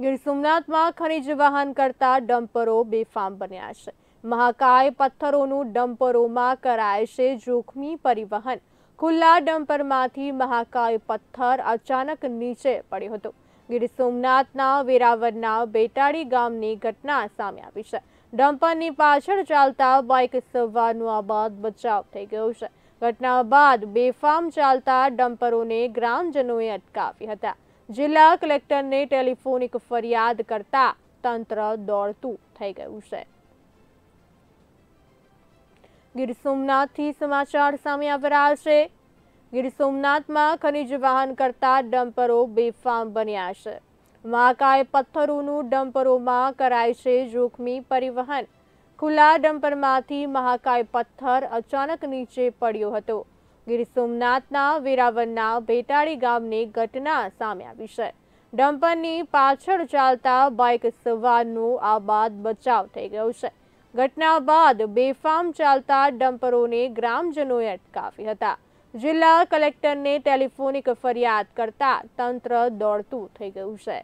ગીર સોમનાથમાં ખનીજ વાહન કરતા ડમ્પરો બેફામ બન્યા છે મહાકાય પથ્થરોનું ડમ્પરોમાં કરાય છે જોખમી પરિવહન ખુલ્લા ડમ્પરમાંથી મહાકાય પથ્થર અચાનક નીચે પડ્યો હતો ગીર સોમનાથના વેરાવરના બેટાડી ગામની ઘટના સામે આવી છે ડમ્પરની પાછળ ચાલતા બાઇક સવારનો આબાદ બચાવ થઈ ગયો છે ઘટના બાદ બેફામ ચાલતા ડમ્પરોને ગ્રામજનોએ અટકાવ્યા હતા જિલ્લા કલેક્ટરને ટેલિફોનિક ફરિયાદ કરતા તંત્ર દોડતું થઈ ગયું છે ગીર સોમનાથથી સમાચાર સામે આવી રહ્યા છે ગીર સોમનાથમાં ખનિજ વાહન કરતા ડમ્પરો બેફામ બન્યા છે મહાકાય પથ્થરોનું ડમ્પરોમાં કરાય છે જોખમી પરિવહન ખુલ્લા ડમ્પરમાંથી મહાકાય પથ્થર અચાનક નીચે પડ્યો હતો ગીર સોમનાથના વેરાવનના ભેટાળી ગામની ઘટના સામે આવી છે ડમ્પરની પાછળ ચાલતા બાઇક સવારનો આ બાદ બચાવ થઈ ગયો છે ઘટના બાદ બેફામ ચાલતા ડમ્પરોને ગ્રામજનોએ અટકાવી હતા જિલ્લા કલેક્ટરને ટેલિફોનિક ફરિયાદ કરતા તંત્ર દોડતું થઈ ગયું છે